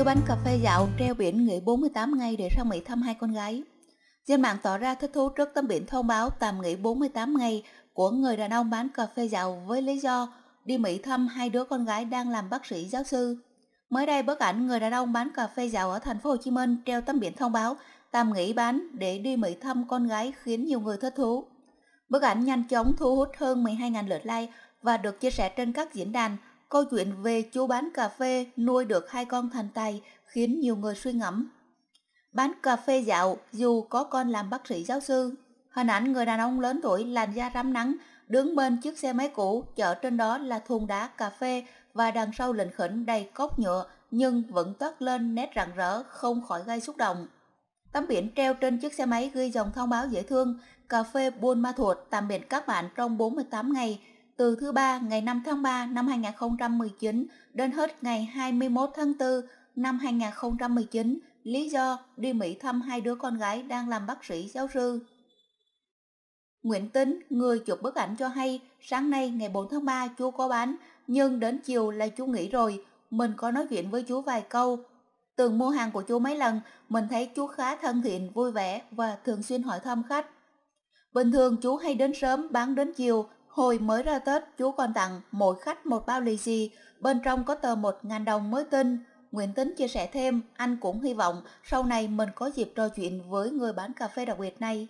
Chú bánh cà phê dạo treo biển nghỉ 48 ngày để sang Mỹ thăm hai con gái. Dân mạng tỏ ra thích thú trước tấm biển thông báo tạm nghỉ 48 ngày của người đàn ông bán cà phê dạo với lý do đi Mỹ thăm hai đứa con gái đang làm bác sĩ giáo sư. Mới đây bức ảnh người đàn ông bán cà phê dạo ở thành phố Hồ Chí Minh treo tấm biển thông báo tạm nghỉ bán để đi Mỹ thăm con gái khiến nhiều người thích thú. Bức ảnh nhanh chóng thu hút hơn 12.000 lượt like và được chia sẻ trên các diễn đàn câu chuyện về chú bán cà phê nuôi được hai con thành tài khiến nhiều người suy ngẫm. Bán cà phê dạo dù có con làm bác sĩ giáo sư. Hình ảnh người đàn ông lớn tuổi làn da rám nắng đứng bên chiếc xe máy cũ chở trên đó là thùng đá cà phê và đằng sau lỉnh khỉnh đầy cốc nhựa nhưng vẫn toát lên nét rạng rỡ không khỏi gây xúc động. Tấm biển treo trên chiếc xe máy ghi dòng thông báo dễ thương, cà phê Buôn Ma Thuột tạm biệt các bạn trong 48 ngày, từ thứ ba ngày 5 tháng 3 năm 2019 đến hết ngày 21 tháng 4 năm 2019, lý do đi Mỹ thăm hai đứa con gái đang làm bác sĩ giáo sư. Nguyễn Tính, người chụp bức ảnh cho hay, sáng nay ngày 4 tháng 3 chú có bán, nhưng đến chiều là chú nghỉ rồi, mình có nói chuyện với chú vài câu. Từng mua hàng của chú mấy lần, mình thấy chú khá thân thiện, vui vẻ và thường xuyên hỏi thăm khách. Bình thường chú hay đến sớm bán đến chiều Hồi mới ra Tết, chú còn tặng mỗi khách một bao lì xì, bên trong có tờ 1.000 đồng mới tin Nguyễn Tính chia sẻ thêm, anh cũng hy vọng sau này mình có dịp trò chuyện với người bán cà phê đặc biệt này.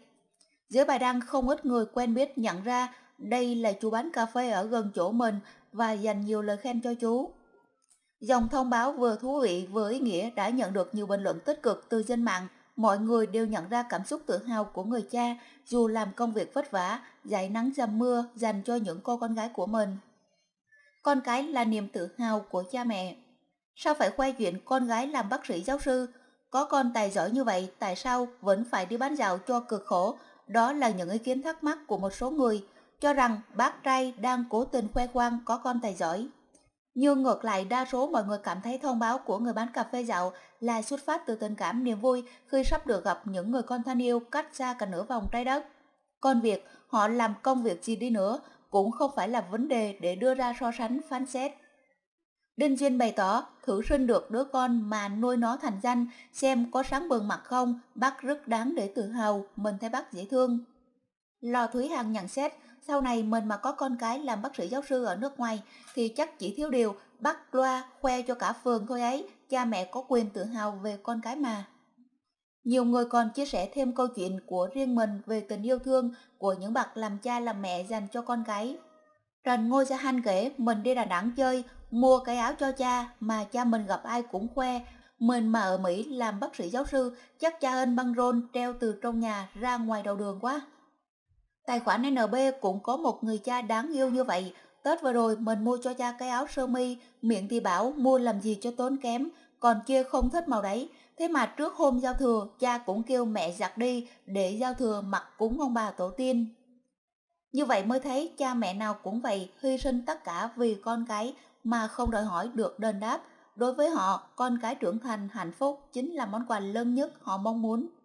Dưới bài đăng không ít người quen biết nhận ra đây là chú bán cà phê ở gần chỗ mình và dành nhiều lời khen cho chú. Dòng thông báo vừa thú vị vừa ý nghĩa đã nhận được nhiều bình luận tích cực từ dân mạng mọi người đều nhận ra cảm xúc tự hào của người cha dù làm công việc vất vả, dạy nắng dầm mưa dành cho những cô con gái của mình. Con cái là niềm tự hào của cha mẹ. Sao phải khoe chuyện con gái làm bác sĩ giáo sư? Có con tài giỏi như vậy, tại sao vẫn phải đi bán dạo cho cực khổ? Đó là những ý kiến thắc mắc của một số người, cho rằng bác trai đang cố tình khoe khoang có con tài giỏi. Nhưng ngược lại đa số mọi người cảm thấy thông báo của người bán cà phê dạo là xuất phát từ tình cảm niềm vui khi sắp được gặp những người con thân yêu cách xa cả nửa vòng trái đất. Còn việc họ làm công việc gì đi nữa cũng không phải là vấn đề để đưa ra so sánh phán xét. Đinh Duyên bày tỏ thử sinh được đứa con mà nuôi nó thành danh xem có sáng bừng mặt không, bác rất đáng để tự hào, mình thấy bác dễ thương. Lò Thúy Hằng nhận xét, sau này mình mà có con cái làm bác sĩ giáo sư ở nước ngoài thì chắc chỉ thiếu điều bắt loa khoe cho cả phường thôi ấy, cha mẹ có quyền tự hào về con cái mà. Nhiều người còn chia sẻ thêm câu chuyện của riêng mình về tình yêu thương của những bậc làm cha làm mẹ dành cho con cái. Trần Ngôi gia hanh kể mình đi Đà Nẵng chơi, mua cái áo cho cha mà cha mình gặp ai cũng khoe. Mình mà ở Mỹ làm bác sĩ giáo sư chắc cha ơn băng rôn treo từ trong nhà ra ngoài đầu đường quá. Tài khoản NB cũng có một người cha đáng yêu như vậy. Tết vừa rồi mình mua cho cha cái áo sơ mi, miệng thì bảo mua làm gì cho tốn kém, còn kia không thích màu đấy. Thế mà trước hôm giao thừa, cha cũng kêu mẹ giặt đi để giao thừa mặc cúng ông bà tổ tiên. Như vậy mới thấy cha mẹ nào cũng vậy, hy sinh tất cả vì con cái mà không đòi hỏi được đền đáp. Đối với họ, con cái trưởng thành hạnh phúc chính là món quà lớn nhất họ mong muốn.